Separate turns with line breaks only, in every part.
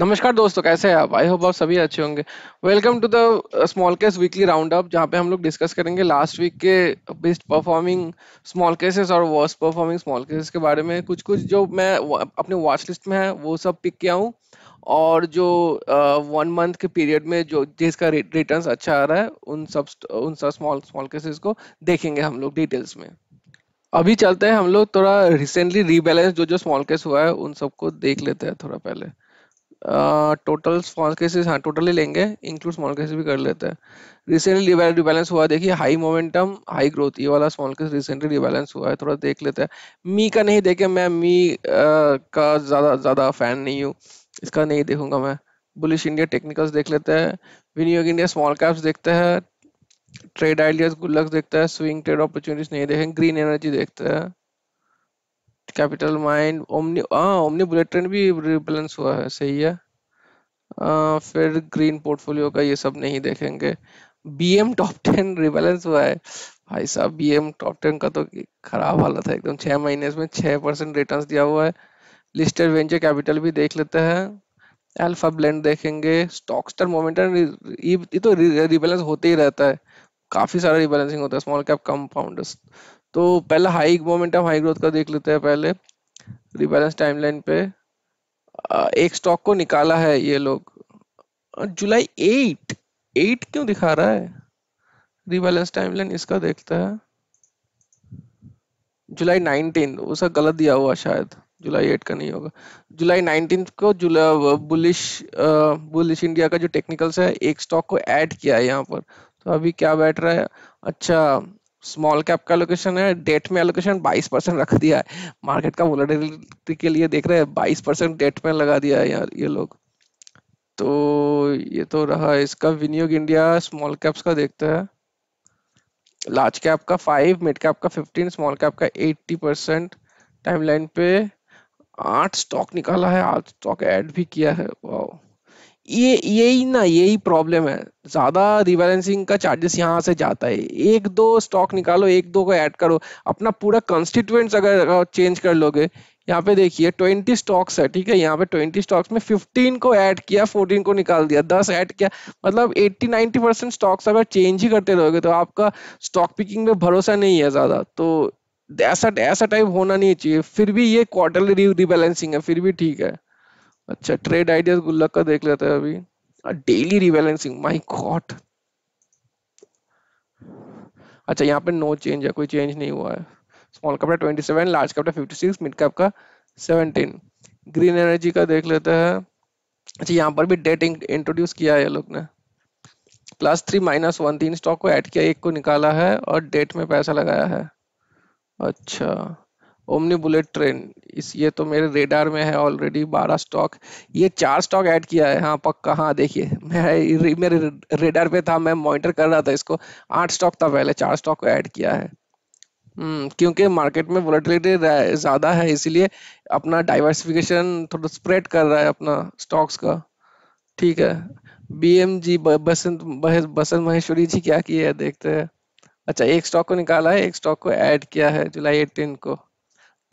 नमस्कार दोस्तों कैसे हैं आप आई होप आप सभी अच्छे होंगे welcome to the small case weekly round up जहाँ पे हम लोग डिस्कस करेंगे लास्ट वीक के बेस्ट परफॉर्मिंग स्मॉल केसेस और वर्स्ट परफॉर्मिंग स्मॉल केसेस के बारे में कुछ कुछ जो मैं अपने वॉच लिस्ट में है वो सब पिक किया हूँ और जो वन uh, मंथ के पीरियड में जो जिसका रिटर्न अच्छा आ रहा है उन सब उन सब स्मॉल स्मॉल केसेस को देखेंगे हम लोग डिटेल्स में अभी चलते हैं हम लोग थोड़ा रिसेंटली रीबैलेंस जो जो स्मॉल केस हुआ है उन सबको देख लेते हैं थोड़ा पहले टोटल स्मॉल केसेस हाँ टोटल ही लेंगे इंक्लूड स्मॉल केसेस भी कर लेते हैं रिसेंटली रिबैलेंस हुआ देखिए हाई मोमेंटम हाई ग्रोथ ये वाला स्मॉल केस रिसेंटली रिबैलेंस हुआ है थोड़ा देख लेते हैं मी का नहीं देखे मैं मी uh, का ज़्यादा ज़्यादा फैन नहीं हूँ इसका नहीं देखूंगा मैं बुलिश इंडिया टेक्निकल्स देख लेते हैं विनियोग इंडिया स्मॉल कैप्स देखते हैं ट्रेड आइडियाज गुड लक्स देखते हैं स्विंग ट्रेड अपॉर्चुनिटीज नहीं देखें ग्रीन एनर्जी देखते हैं कैपिटल माइंड ओमनी हाँ ओमनी बुलेट ट्रेन भी रिबलेंस हुआ है सही है आ, फिर ग्रीन पोर्टफोलियो का ये सब नहीं देखेंगे बीएम टॉप टेन रिबैलेंस हुआ है भाई साहब बीएम टॉप टेन का तो खराब हालत है एकदम छः महीने में छः परसेंट रिटर्न दिया हुआ है लिस्टेड वेंचर कैपिटल भी देख लेते हैं अल्फा ब्लेंड देखेंगे स्टॉक्सटर मोमेंटम ये तो रिबैलेंस होते ही रहता है काफी सारा रिबैलेंसिंग होता है स्मॉल कैप कंपाउंडर्स तो पहला हाई ऑफ हाई ग्रोथ का देख लेते हैं पहले रिबैलेंस टाइमलाइन पे एक स्टॉक को निकाला है ये लोग जुलाई एट एट क्यों दिखा रहा है रिबैलेंस टाइमलाइन इसका देखते हैं जुलाई नाइनटीन उसका गलत दिया हुआ शायद जुलाई एट का नहीं होगा जुलाई नाइनटीन को जुलाई बुलिश बुलिश इंडिया का जो टेक्निकल्स है एक स्टॉक को ऐड किया है यहाँ पर तो अभी क्या बैठ रहा है अच्छा स्मॉल कैप का एलोकेशन है डेट में एलोकेशन 22 परसेंट रख दिया है मार्केट का वोलेटिलिटी के लिए देख रहे हैं 22 परसेंट डेट में लगा दिया है यार ये लोग तो ये तो रहा इसका विनियोग इंडिया स्मॉल कैप्स का देखते हैं लार्ज कैप का फाइव मिड कैप का फिफ्टीन स्मॉल कैप का एट्टी परसेंट टाइम पे आठ स्टॉक निकाला है आठ स्टॉक ऐड भी किया है वाह ये यही ना यही प्रॉब्लम है ज़्यादा रिबैलेंसिंग का चार्जेस यहाँ से जाता है एक दो स्टॉक निकालो एक दो को ऐड करो अपना पूरा कॉन्स्टिट्यूएंट अगर चेंज कर लोगे यहाँ पे देखिए ट्वेंटी स्टॉक्स है ठीक है यहाँ पे ट्वेंटी स्टॉक्स में फिफ्टीन को ऐड किया फोर्टीन को निकाल दिया दस ऐड किया मतलब एट्टी नाइनटी परसेंट स्टॉक्स अगर चेंज ही करते रहोगे तो आपका स्टॉक पिकिंग में भरोसा नहीं है ज़्यादा तो ऐसा ऐसा टाइप होना नहीं चाहिए फिर भी ये क्वार्टरली रिबैलेंसिंग है फिर भी ठीक है अच्छा ट्रेड आइडियाज गुल्लक का देख लेते हैं अभी डेली रिबैलेंसिंग माय गॉड अच्छा यहाँ पे नो चेंज है कोई चेंज नहीं हुआ है स्मॉल कैप का ट्वेंटी सेवन लार्ज कैप का फिफ्टी सिक्स मिड कैप का सेवनटीन ग्रीन एनर्जी का देख लेते हैं अच्छा यहाँ पर भी डेट इंट्रोड्यूस किया है लोग ने प्लस थ्री माइनस वन तीन स्टॉक को ऐड किया एक को निकाला है और डेट में पैसा लगाया है अच्छा ओमनी बुलेट ट्रेन इस ये तो मेरे रेडार में है ऑलरेडी बारह स्टॉक ये चार स्टॉक ऐड किया है हाँ पक्का हाँ देखिए मैं मेरे रेडार पे था मैं मॉनिटर कर रहा था इसको आठ स्टॉक था पहले चार स्टॉक को ऐड किया है हम्म, क्योंकि मार्केट में वोलेटिलिटी ज़्यादा है इसीलिए अपना डाइवर्सिफिकेशन थोड़ा स्प्रेड कर रहा है अपना स्टॉक्स का ठीक है B M G Basant Basant Maheshwari ji क्या किए है देखते हैं अच्छा एक स्टॉक को निकाला है एक स्टॉक को ऐड किया है जुलाई एटीन को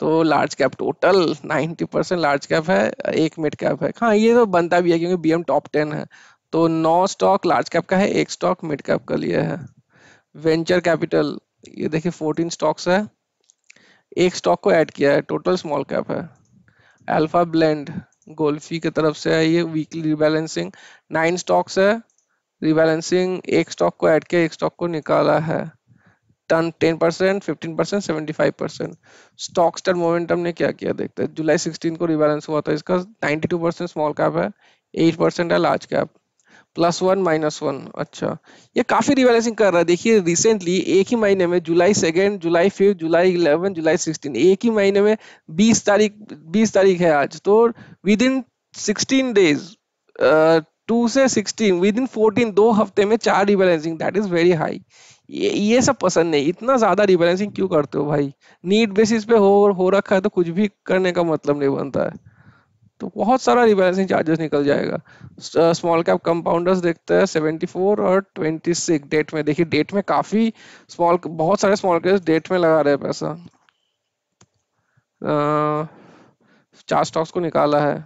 तो large cap total 90 percent large cap है एक मिड कैप है हाँ ये तो बनता भी है क्योंकि बी टॉप टेन है तो नौ स्टॉक लार्ज कैप का है एक स्टॉक मिड कैप का लिए है वेंचर कैपिटल ये देखिए फोर्टीन स्टॉक्स है एक स्टॉक को ऐड किया है टोटल स्मॉल कैप है अल्फा ब्लेंड गोल्फी की तरफ से है ये वीकली रिबैलेंसिंग नाइन स्टॉक्स है रिबैलेंसिंग एक स्टॉक को ऐड किया एक स्टॉक को निकाला है turn ten percent fifteen percent seventy five percent stocks turn momentum ने क्या किया देखते हैं जुलाई सिक्सटीन को रिबैलेंस हुआ था इसका ninety two percent small cap है एट परसेंट है large cap plus one minus one अच्छा ये काफी रिबैलेंसिंग कर रहा है देखिए रिसेंटली एक ही महीने में July second July fifth July eleven July sixteen एक ही महीने में बीस तारीख बीस तारीख है आज तो within sixteen days two से सिक्सटीन विद इन फोर्टीन दो हफ्ते में चार rebalancing that is very high ये ये सब पसंद नहीं इतना ज्यादा रिबैलेंसिंग क्यों करते हो भाई नीट बेसिस पे हो हो रखा है तो कुछ भी करने का मतलब नहीं बनता है तो बहुत सारा रिबैलेंसिंग चार्जेस निकल जाएगा स्मॉल कैप कंपाउंडर्स देखते हैं 74 और 26 डेट में देखिए डेट में काफी स्मॉल बहुत सारे स्मॉल कैप डेट में लगा रहे हैं पैसा uh, चार स्टॉक्स को निकाला है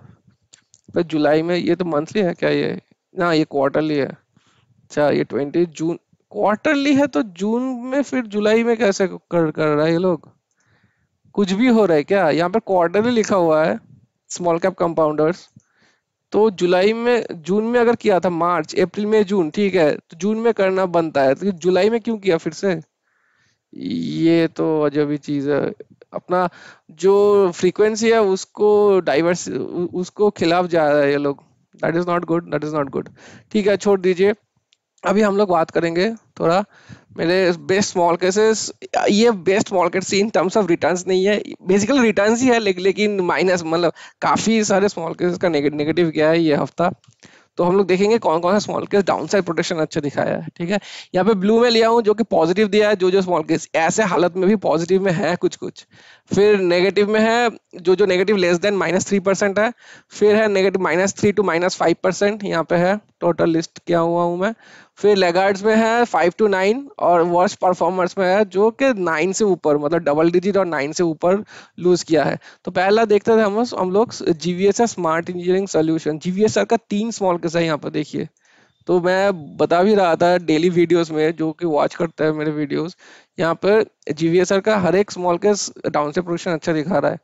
पर जुलाई में ये तो मंथली है क्या ये ना ये क्वार्टरली है अच्छा ये 20 जून क्वार्टरली है तो जून में फिर जुलाई में कैसे कर कर रहा है ये लोग कुछ भी हो रहा है क्या यहाँ पर क्वार्टरली लिखा हुआ है स्मॉल कैप कंपाउंडर्स तो जुलाई में जून में अगर किया था मार्च अप्रैल में जून ठीक है तो जून में करना बनता है तो जुलाई में क्यों किया फिर से ये तो अजब ही चीज है अपना जो फ्रीक्वेंसी है उसको डाइवर्स उसको खिलाफ जा रहा है ये लोग that is not good that is not good ठीक है छोड़ दीजिए अभी हम लोग बात करेंगे थोड़ा मेरे बेस्ट स्मॉल केसेस ये best small see in terms of returns नहीं है बेसिकली रिटर्न्स ही है लेकिन माइनस मतलब काफ़ी सारे स्मॉल केसेस का नेगेटिव गया है ये हफ्ता तो हम लोग देखेंगे कौन कौन सा small case downside protection अच्छा दिखाया है ठीक है यहाँ पे ब्लू में लिया हूँ जो कि पॉजिटिव दिया है जो जो स्मॉल केस ऐसे हालत में भी पॉजिटिव में है कुछ कुछ फिर नेगेटिव में है जो जो negative less than minus three percent है फिर है negative minus three to minus five percent यहाँ पे है टोटल लिस्ट किया हुआ हूँ मैं फिर लेगार्ड्स में है फाइव टू नाइन और वर्स्ट परफॉर्मर्स में है जो कि नाइन से ऊपर मतलब डबल डिजिट और नाइन से ऊपर लूज किया है तो पहला देखते थे हम हम लोग GVS smart engineering solution GVS का तीन स्मॉल केस है यहाँ पर देखिए तो मैं बता भी रहा था डेली वीडियोस में जो कि वॉच करता है मेरे वीडियोस यहाँ पर जीवीएसआर का हर एक स्मॉल केस डाउन से प्रोडक्शन अच्छा दिखा रहा है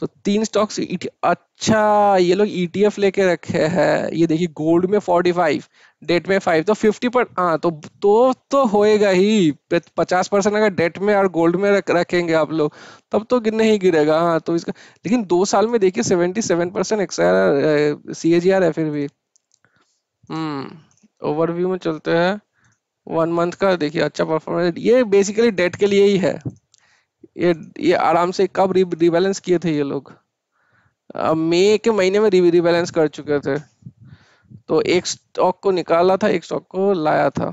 तो तीन स्टॉक्स e अच्छा ये लोग ईटीएफ e लेके रखे हैं ये देखिए गोल्ड में 45 डेट में 5 तो 50 पर हाँ तो तो तो होएगा ही 50 परसेंट अगर डेट में और गोल्ड में रख, रखेंगे आप लोग तब तो नहीं गिरेगा हाँ तो इसका लेकिन दो साल में देखिए 77 परसेंट एक्सर सी है फिर भी हम्म ओवरव्यू में चलते हैं वन मंथ का देखिए अच्छा परफॉर्मेंस ये बेसिकली डेट के लिए ही है ये ये आराम से कब रिबैलेंस किए थे ये लोग मई के महीने में रिबैलेंस कर चुके थे तो एक स्टॉक को निकाला था एक स्टॉक को लाया था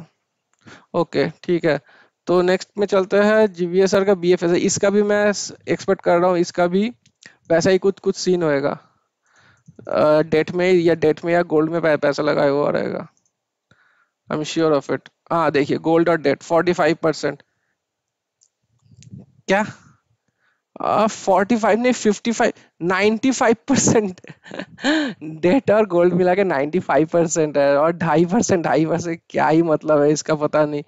ओके ठीक है तो नेक्स्ट में चलते हैं जीवीएसआर का बीएफएस इसका भी मैं एक्सपेक्ट कर रहा हूँ इसका भी वैसा ही कुछ कुछ सीन होएगा डेट में या डेट में या गोल्ड में पैसा लगाया हुआ रहेगा I am sure of it हाँ देखिए गोल्ड और डेट फोर्टी फाइव परसेंट क्या फोर्टी फाइव नहीं fifty five ninety five percent debt और गोल्ड मिला के नाइन्टी फाइव परसेंट है और ढाई परसेंट ढाई परसेंट क्या ही मतलब है इसका पता नहीं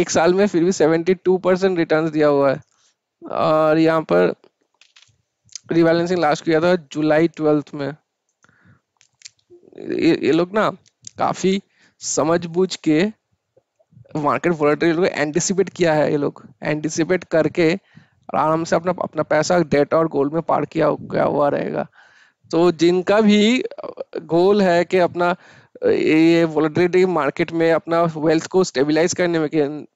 एक साल में फिर भी सेवेंटी टू परसेंट रिटर्न दिया हुआ है और यहाँ पर रिबैलेंसिंग लास्ट किया था जुलाई ट्वेल्थ में ये, ये लोग ना काफी समझ बूझ के मार्केट वॉलेटरी को एंटिसिपेट किया है ये लोग एंटिसिपेट करके आराम से अपना अपना पैसा डेट और गोल्ड में पार किया गया हुआ रहेगा तो जिनका भी गोल है कि अपना ये वॉलेटरी मार्केट में अपना वेल्थ को स्टेबलाइज करने में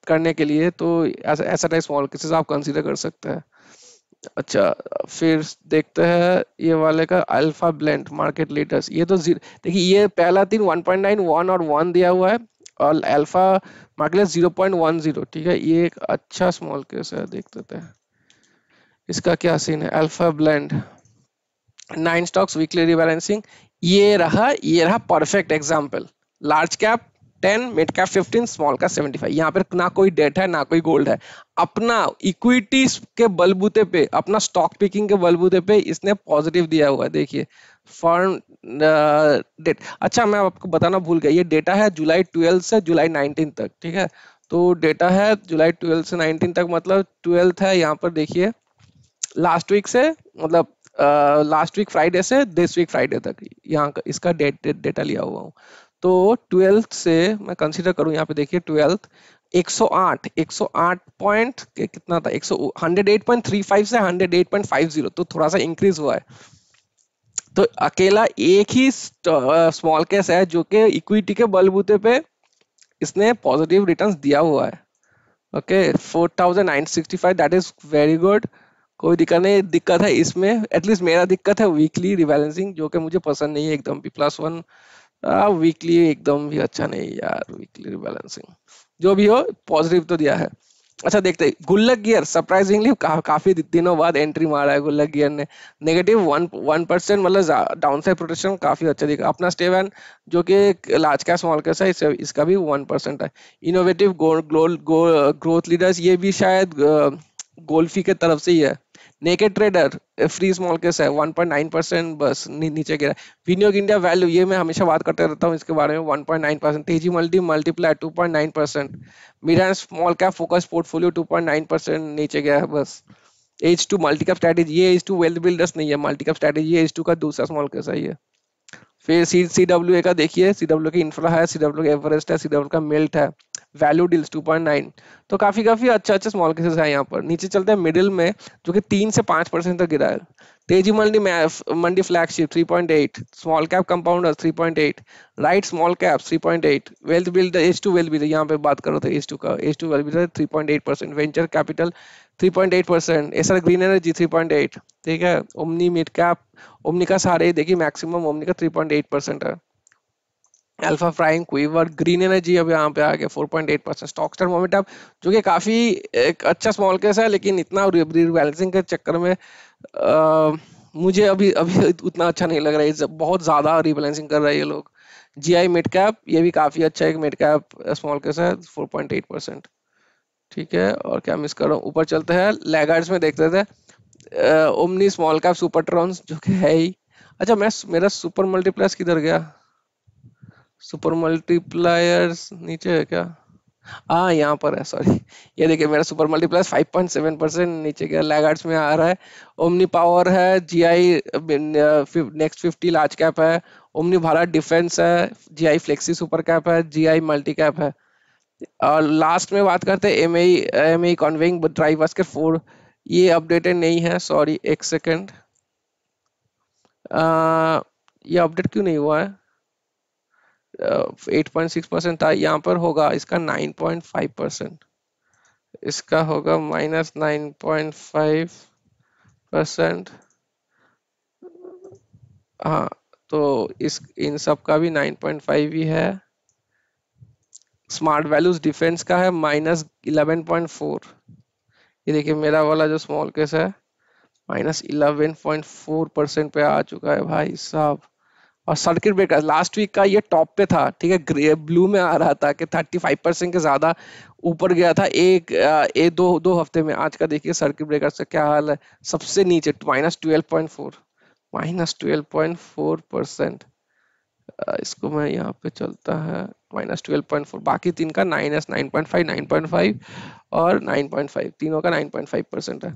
करने के लिए तो ऐसा टाइप स्मॉल केसेस आप कंसीडर कर सकते हैं अच्छा फिर देखते हैं ये वाले का अल्फा ब्लेंड मार्केट लीडर्स ये तो देखिए ये पहला तीन 1.9 वन और 1 दिया हुआ है और alpha market zero point one zero ठीक है ये एक अच्छा स्मॉल केस है देख देते हैं इसका क्या सीन है alpha blend nine stocks weekly rebalancing ये रहा ये रहा perfect example large cap 10, mid cap 15, small cap 75. Five यहाँ पर ना कोई डेट है ना कोई गोल्ड है अपना इक्विटी के बलबूते पे अपना स्टॉक पिकिंग के बलबूते पे इसने पॉजिटिव दिया हुआ है देखिए फॉर्म डेट अच्छा मैं आपको बताना भूल गया ये डेटा है जुलाई ट्वेल्थ से जुलाई नाइनटीन तक ठीक है तो डेटा है जुलाई ट्वेल्थ से नाइनटीन तक मतलब ट्वेल्थ है यहाँ पर देखिए लास्ट वीक से मतलब लास्ट वीक फ्राइडे से दिस वीक फ्राइडे तक यहाँ का इसका डेट डेटा दे, लिया हुआ हूँ तो ट्वेल्थ से मैं कंसिडर करूँ यहाँ पे देखिए ट्वेल्थ 108 108 पॉइंट कितना था 100 108.35 से 108.50 तो थोड़ा सा इंक्रीज हुआ है तो अकेला एक ही स्मॉल केस है जो कि इक्विटी के बलबूते पे इसने पॉजिटिव रिटर्न्स दिया हुआ है okay four thousand nine sixty five that is very good कोई दिक्कत नहीं दिक्कत है इसमें एटलीस्ट मेरा दिक्कत है वीकली रिबैलेंसिंग जो कि मुझे पसंद नहीं है एकदम भी प्लस वन वीकली एकदम भी अच्छा नहीं यार वीकली रिबैलेंसिंग जो भी हो पॉजिटिव तो दिया है अच्छा देखते हैं गुल्लक गियर सरप्राइजिंगली का, काफी दिनों बाद एंट्री मारा है गुल्लक गियर ने नेगेटिव वन वन परसेंट मतलब डाउन साइड प्रोटेक्शन काफी अच्छा दिखा अपना स्टेवन जो कि लार्ज कैश स्मॉल कैश है इस, इसका भी वन परसेंट है इनोवेटिव ग्रोथ लीडर्स ये भी शायद गोल्फी के तरफ से ही है naked trader free small case है 1.9 परसेंट बस नी, नीचे गिरा विनियोग इंडिया वैल्यू ये मैं हमेशा बात करते रहता हूँ इसके बारे में 1.9 percent Teji multi multiply 2.9 percent media small cap focus portfolio 2.9 percent नीचे गया है बस H two multi cap strategy ये एज टू वेल्थ बिल्डर्स नहीं है multi cap strategy H two का दूसरा स्मॉल केस है ये फिर सी सी डब्ल्यू ए का देखिए सी डब्ल्यू की इंफ्रा है सी डब्ल्यू एवरेस्ट है सी डब्ल्यू का मेल्ट है वैल्यू डील्स 2.9 तो काफी काफी अच्छा अच्छा स्मॉल केसेस है यहाँ पर नीचे चलते हैं मिडिल में जो कि तीन से पांच परसेंट तक गिरा है Teji Mandi Mandi flagship 3.8 small cap compounder 3.8 right small cap 3.8 wealth build H two wealth build यहाँ पे बात करो तो एच टू का H two wealth point eight percent venture capital eight percent S green energy eight ठीक है ओमनी मिड कैप ओमनी का सारे देखिए मैक्सिमम ओमनी का एट परसेंट है alpha prime quiver green energy अब यहाँ पे आके 4.8 परसेंट स्टॉक स्टार मोमेंट जो कि काफी एक अच्छा स्मॉल केस है लेकिन इतना रिबैलेंसिंग के चक्कर में आ, मुझे अभी अभी उतना अच्छा नहीं लग रहा है बहुत ज्यादा रिबैलेंसिंग कर रहे हैं ये लोग जी आई मिड कैप ये भी काफी अच्छा एक मिड कैप स्मॉल केस है फोर परसेंट ठीक है और क्या मिस कर ऊपर चलते हैं लेगार्ड्स में देखते थे omni small cap super trends जो कि है ही अच्छा मैं मेरा सुपर मल्टीप्लेक्स किधर गया सुपर मल्टीप्लायर्स नीचे है क्या हाँ यहाँ पर है सॉरी ये देखिए मेरा super multiplier five point seven percent नीचे गया लैगार्ड्स में आ रहा है ओमनी पावर है G I next fifty large cap है ओमनी भारत डिफेंस है G I flexi super cap है जी आई मल्टी कैप है और लास्ट में बात करते हैं M I M I conveying drive के फोर ये अपडेटेड नहीं है सॉरी एक सेकेंड uh, ये अपडेट क्यों नहीं हुआ है एट पॉइंट सिक्स परसेंट था यहाँ पर होगा इसका नाइन पॉइंट फाइव परसेंट इसका होगा minus nine point five percent हाँ तो इस इन सब का भी नाइन पॉइंट फाइव ही है स्मार्ट वैल्यूज डिफेंस का है माइनस इलेवन पॉइंट फोर ये देखिए मेरा वाला जो स्मॉल केस है minus eleven point four percent पे आ चुका है भाई साहब और सर्किट ब्रेकर लास्ट वीक का ये टॉप पे था ठीक है ग्रे ब्लू में आ रहा था कि 35 परसेंट के ज़्यादा ऊपर गया था एक ए दो दो हफ्ते में आज का देखिए सर्किट ब्रेकर का क्या हाल है सबसे नीचे minus twelve point four minus twelve point four percent इसको मैं यहाँ पे चलता है माइनस ट्वेल्व पॉइंट फोर बाकी तीन का nine S nine point five nine point five और नाइन पॉइंट फाइव तीनों का नाइन पॉइंट फाइव परसेंट है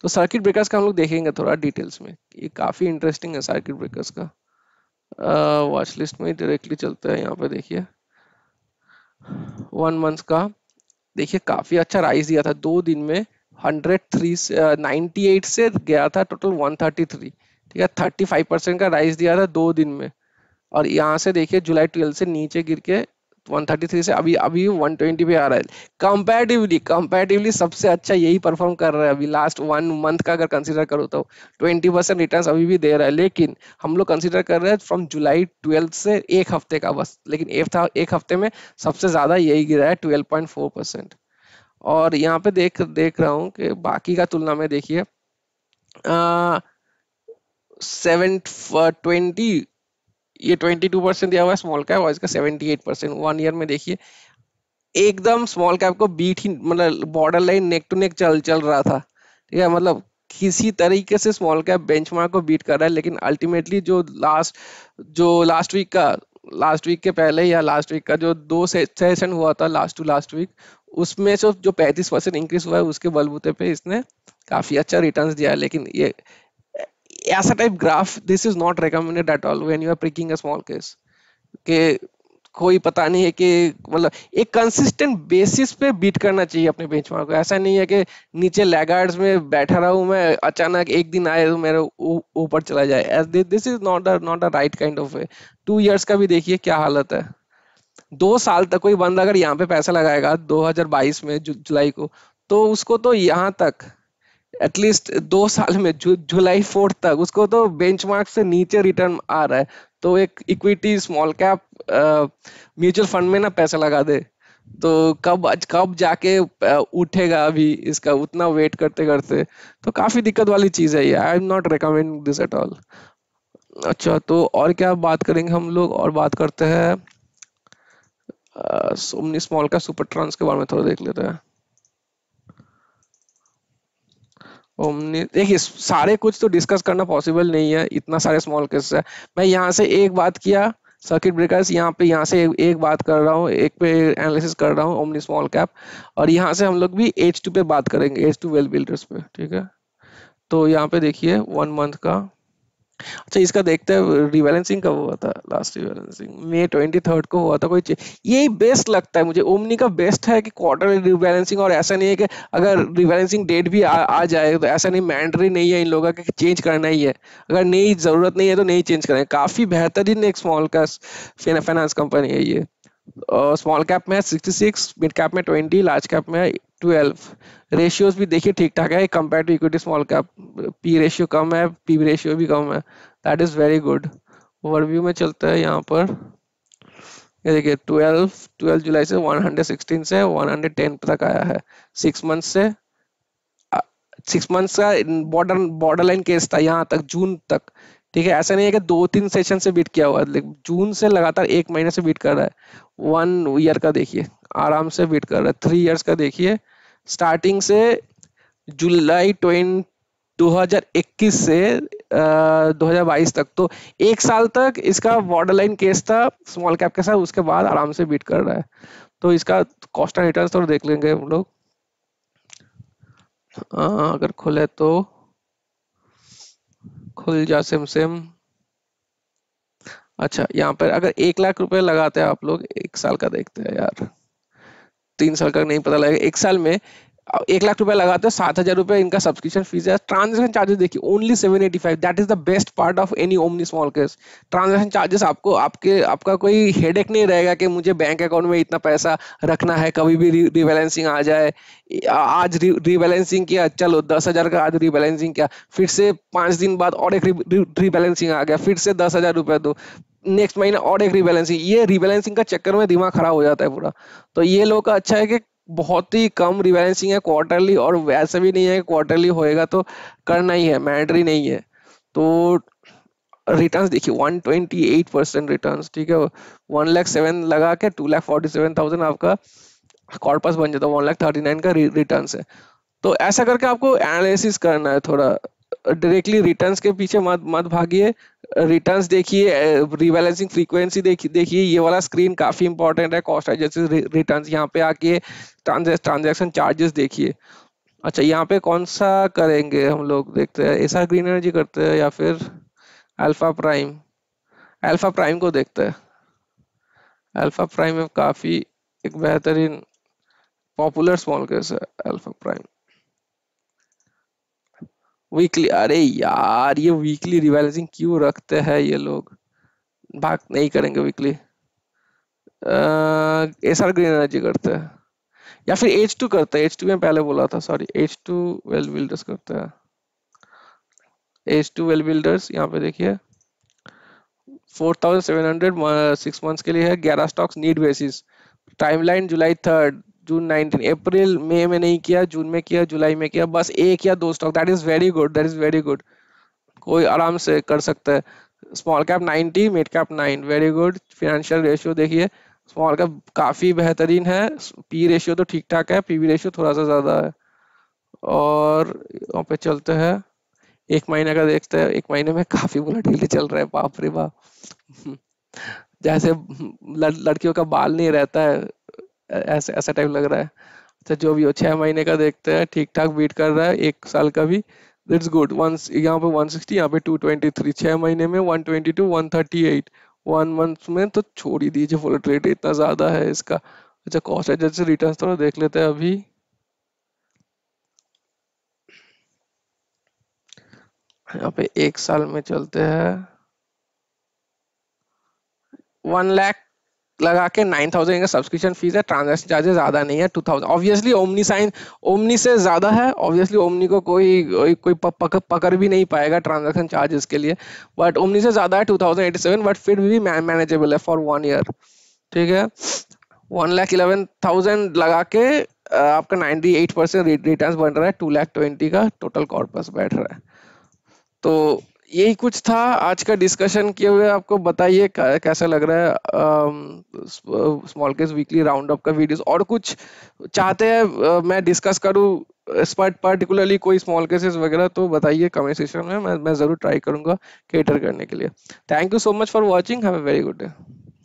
तो सर्किट ब्रेकर्स का हम लोग देखेंगे थोड़ा डिटेल्स में ये काफ़ी इंटरेस्टिंग है सर्किट ब्रेकर्स का वॉच लिस्ट में डायरेक्टली चलते हैं यहाँ पे देखिए वन मंथ का देखिए काफी अच्छा राइस दिया था दो दिन में हंड्रेड से नाइनटी एट से गया था टोटल वन थर्टी थ्री ठीक है थर्टी फाइव परसेंट का राइस दिया था दो दिन में और यहाँ से देखिए जुलाई ट्वेल्व से नीचे गिर के 133 से अभी अभी 120 पे आ रहा है कंपेरेटिवली कंपेरेटिवली सबसे अच्छा यही परफॉर्म कर रहा है अभी लास्ट वन मंथ का अगर कंसीडर करो तो 20 परसेंट रिटर्न अभी भी दे रहा है लेकिन हम लोग कंसीडर कर रहे हैं फ्रॉम जुलाई ट्वेल्थ से एक हफ्ते का बस लेकिन एक, एक हफ्ते में सबसे ज़्यादा यही गिरा है ट्वेल्व और यहाँ पे देख देख रहा हूँ कि बाकी का तुलना में देखिए सेवन ट्वेंटी ये 22 परसेंट दिया हुआ है स्मॉल कैप और इसका 78 परसेंट वन ईयर में देखिए एकदम स्मॉल कैप को बीट ही मतलब border line neck to neck चल चल रहा था ठीक है मतलब किसी तरीके से स्मॉल कैप बेंचमार्क को बीट कर रहा है लेकिन अल्टीमेटली जो लास्ट जो लास्ट वीक का लास्ट वीक के पहले या लास्ट वीक का जो दो सेशन हुआ था लास्ट टू लास्ट वीक उसमें से जो पैंतीस परसेंट इंक्रीज हुआ है उसके बलबूते पे इसने काफ़ी अच्छा रिटर्न्स दिया है लेकिन ये ऐसा type graph this is not recommended at all when you are are a small case के कोई पता नहीं है कि मतलब एक कंसिस्टेंट बेसिस पे बीट करना चाहिए अपने बेंचमार्क को ऐसा नहीं है कि नीचे लैगार्ड्स में बैठा रहा हूँ मैं अचानक एक दिन आए तो मेरे ऊपर चला जाए this is not a not a right kind of way two years का भी देखिए क्या हालत है दो साल तक कोई बंदा अगर यहाँ पे पैसा लगाएगा 2022 में जु, जुलाई को तो उसको तो यहाँ तक एटलीस्ट दो साल में जु, जुलाई फोर्थ तक उसको तो बेंचमार्क से नीचे रिटर्न आ रहा है तो एक equity small cap mutual fund में ना पैसा लगा दे तो कब आज कब जाके उठेगा अभी इसका उतना वेट करते करते तो काफी दिक्कत वाली चीज है ये I am not recommend this at all अच्छा तो और क्या बात करेंगे हम लोग और बात करते हैं सोमनी स्मॉल का सुपर ट्रांस के बारे में थोड़ा देख लेते हैं ओमनी देखिए सारे कुछ तो डिस्कस करना पॉसिबल नहीं है इतना सारे स्मॉल केसेस है मैं यहाँ से एक बात किया सर्किट ब्रेकर्स यहाँ पे यहाँ से एक बात कर रहा हूँ एक पे एनालिसिस कर रहा हूँ ओमनी स्मॉल कैप और यहाँ से हम लोग भी एच टू पे बात करेंगे एच टू वेल बिल्डर्स पे ठीक है तो यहाँ पे देखिए वन मंथ का अच्छा इसका देखते हैं रिबैलेंसिंग कब हुआ था last rebalancing May twenty third को हुआ था कोई यही बेस्ट लगता है मुझे ओमनी का बेस्ट है कि क्वार्टरली रिबैलेंसिंग और ऐसा नहीं है कि अगर रिबैलेंसिंग डेट भी आ, आ जाए तो ऐसा नहीं मैंडरी नहीं है इन लोगों का चेंज करना ही है अगर नहीं ज़रूरत नहीं है तो नहीं चेंज करना काफ़ी बेहतरीन एक स्मॉल का फाइनेंस कंपनी है ये स्मॉल uh, कैप में सिक्सटी सिक्स मिड कैप में ट्वेंटी लार्ज कैप में ट्वेल्व रेशियोज भी देखिए ठीक ठाक है compare to equity small cap P ratio कम है पी रेशियो भी कम है that is very good overview में चलता है यहाँ पर ये देखिए ट्वेल्व ट्वेल्व जुलाई से वन हंड्रेड सिक्सटीन से वन हंड्रेड टेन तक आया है सिक्स मंथ से सिक्स मंथ्स का बॉर्डर बॉर्डर लाइन केस था यहाँ तक जून तक ठीक है ऐसा नहीं है कि दो तीन सेशन से बीट किया हुआ है जून से लगातार एक महीने से बीट कर रहा है वन ईयर का देखिए आराम से बीट कर रहा है थ्री ईयर्स का देखिए स्टार्टिंग से जुलाई ट्वेंट 2021 से आ, 2022 तक तो एक साल तक इसका बॉर्डर लाइन केस था स्मॉल कैप के साथ उसके बाद आराम से बीट कर रहा है तो इसका कॉस्ट एंड रिटर्न थोड़ा देख लेंगे हम लोग हाँ, अगर खुले तो खुल जा सिम सिम अच्छा यहाँ पर अगर एक लाख रुपए लगाते हैं आप लोग एक साल का देखते हैं यार तीन साल का नहीं पता लगेगा एक साल में एक लाख रुपया लगाते हो सात हजार रुपया इनका सब्सक्रिप्शन फीस है ट्रांजेक्शन चार्जेस देखिए only seven eighty five that is the best part of any omni small case transaction charges आपको आपके आपका कोई हेडेक नहीं रहेगा कि मुझे बैंक अकाउंट में इतना पैसा रखना है कभी भी रिबैलेंसिंग आ जाए आज रिबैलेंसिंग किया चलो दस हजार का आज रिबैलेंसिंग किया फिर से पाँच दिन बाद और एक रिबैलेंसिंग आ गया फिर से दस हजार रुपया दो नेक्स्ट महीना और एक रिबैलेंसिंग ये रिबैलेंसिंग का चक्कर में दिमाग खराब हो जाता है पूरा तो ये लोग का अच्छा है कि बहुत ही कम रिबैलेंसिंग है क्वार्टरली और वैसे भी नहीं है क्वार्टरली होएगा तो करना ही है मैंडरी नहीं है तो रिटर्न देखिए 128 परसेंट रिटर्न ठीक है वन लैख सेवन लगा के two lakh forty seven thousand आपका कॉर्पस बन जाता है वन लैख थर्टी नाइन का रिटर्न है तो ऐसा करके आपको एनालिसिस करना है थोड़ा डायरेक्टली रिटर्न्स के पीछे मत मत भागिए रिटर्न्स देखिए रिबैलेंसिंग फ्रीक्वेंसी देखिए ये वाला स्क्रीन काफ़ी इंपॉर्टेंट है कॉस्ट जैसे रिटर्न यहाँ पे आके ट्रांजेक्शन चार्जेस देखिए अच्छा यहाँ पे कौन सा करेंगे हम लोग देखते हैं ऐसा ग्रीन एनर्जी करते हैं या फिर अल्फा प्राइम अल्फा प्राइम को देखते हैं अल्फा प्राइम काफ़ी एक बेहतरीन पॉपुलर स्मॉल केस है अल्फा प्राइम वीकली अरे यार ये वीकली रिवाइजिंग क्यों रखते हैं ये लोग भाग नहीं करेंगे weekly S R green energy करते हैं या फिर एच टू करते हैं एच टू में पहले बोला था sorry H two wealth builders करते हैं एच टू वेल बिल्डर्स यहाँ पे देखिए 4700 सिक्स मंथ्स के लिए है 11 stocks need basis timeline July third June 19 अप्रैल मई में नहीं किया जून में किया जुलाई में किया बस एक या दो stock that is very good that is very good कोई आराम से कर सकता है small cap 90 mid cap 9 very good financial ratio देखिए स्मॉल कैप काफ़ी बेहतरीन है पी रेशियो तो ठीक ठाक है पी रेशियो थोड़ा सा ज़्यादा है और वहाँ पे चलते हैं एक महीने का देखते हैं एक महीने में काफ़ी बुलेटिली चल रहा है बाप रे बाप जैसे लड़कियों का बाल नहीं रहता है ऐसा ऐसा टाइप लग रहा है अच्छा जो भी हो छः महीने का देखते हैं ठीक ठाक बीट कर रहा है एक साल का भी दैट्स गुड वन यहाँ पे 160 यहाँ पे 223 छः महीने में 122 two one thirty eight one month में तो छोड़ ही दीजिए फुल ट्रेड इतना ज़्यादा है इसका अच्छा कॉस्ट है जैसे रिटर्न थोड़ा देख लेते हैं अभी यहाँ पे एक साल में चलते हैं वन लैख लगा के नाइन थाउजेंड का सब्सक्रिप्शन फीस है ट्रांजेक्शन चार्जेस ज़्यादा नहीं है two thousand obviously Omni sign Omni से ज़्यादा है ऑब्वियसली ओमनी को कोई कोई, पकड़ भी नहीं पाएगा ट्रांजेक्शन चार्जेस के लिए बट ओमनी से ज़्यादा है two thousand eighty seven but फिर भी मैनेजेबल है फॉर वन ईयर ठीक है वन लाख इलेवन थाउजेंड लगा के आपका नाइन्टी एट परसेंट रिटर्न बन रहा है टू लाख ट्वेंटी का टोटल कॉर्पस बैठ रहा है तो यही कुछ था आज का डिस्कशन किए हुए आपको बताइए कैसा लग रहा है small case weekly round up का वीडियोस और कुछ चाहते हैं मैं डिस्कस करूँ स्पर्ट पर्टिकुलरली कोई स्मॉल केसेस वगैरह तो बताइए कमेंट सेशन में मैं मैं ज़रूर ट्राई करूँगा केटर करने के लिए thank you so much for watching have a very good day